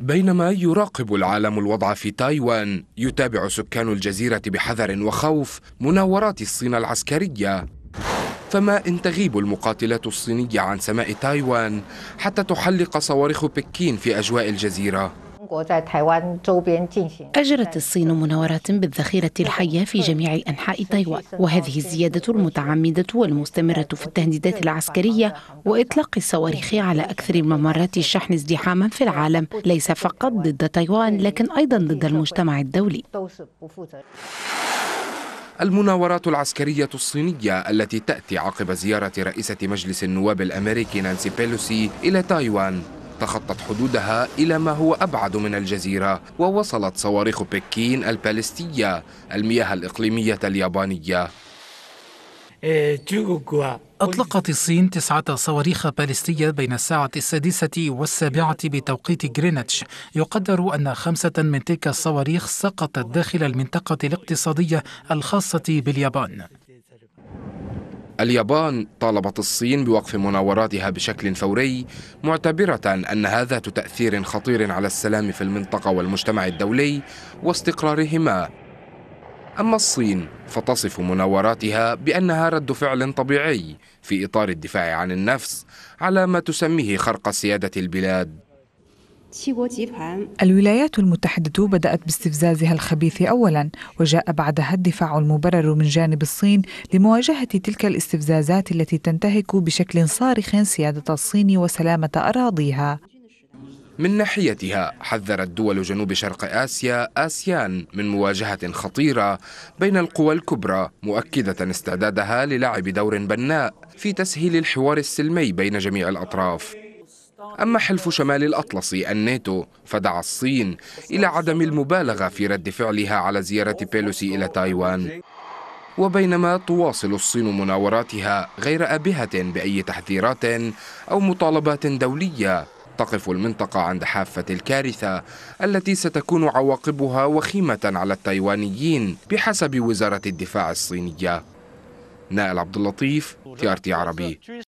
بينما يراقب العالم الوضع في تايوان يتابع سكان الجزيرة بحذر وخوف مناورات الصين العسكرية فما إن تغيب المقاتلات الصينية عن سماء تايوان حتى تحلق صواريخ بكين في أجواء الجزيرة أجرت الصين مناورات بالذخيرة الحية في جميع أنحاء تايوان وهذه الزيادة المتعمدة والمستمرة في التهديدات العسكرية وإطلاق الصواريخ على أكثر ممرات الشحن ازدحاما في العالم ليس فقط ضد تايوان لكن أيضا ضد المجتمع الدولي المناورات العسكرية الصينية التي تأتي عقب زيارة رئيسة مجلس النواب الأمريكي نانسي بيلوسي إلى تايوان تخطت حدودها إلى ما هو أبعد من الجزيرة ووصلت صواريخ بكين البالستية المياه الإقليمية اليابانية أطلقت الصين تسعة صواريخ باليستية بين الساعة السادسة والسابعة بتوقيت غرينتش يقدر أن خمسة من تلك الصواريخ سقطت داخل المنطقة الاقتصادية الخاصة باليابان اليابان طالبت الصين بوقف مناوراتها بشكل فوري معتبرة أن هذا تأثير خطير على السلام في المنطقة والمجتمع الدولي واستقرارهما أما الصين فتصف مناوراتها بأنها رد فعل طبيعي في إطار الدفاع عن النفس على ما تسميه خرق سيادة البلاد الولايات المتحدة بدأت باستفزازها الخبيث أولا وجاء بعدها الدفاع المبرر من جانب الصين لمواجهة تلك الاستفزازات التي تنتهك بشكل صارخ سيادة الصين وسلامة أراضيها من ناحيتها حذرت دول جنوب شرق آسيا آسيان من مواجهة خطيرة بين القوى الكبرى مؤكدة استعدادها للعب دور بناء في تسهيل الحوار السلمي بين جميع الأطراف أما حلف شمال الأطلسي الناتو فدعا الصين إلى عدم المبالغة في رد فعلها على زيارة بيلوسي إلى تايوان وبينما تواصل الصين مناوراتها غير آبهة بأي تحذيرات أو مطالبات دولية تقف المنطقة عند حافة الكارثة التي ستكون عواقبها وخيمة على التايوانيين بحسب وزارة الدفاع الصينية نائل عبد اللطيف تي ار تي عربي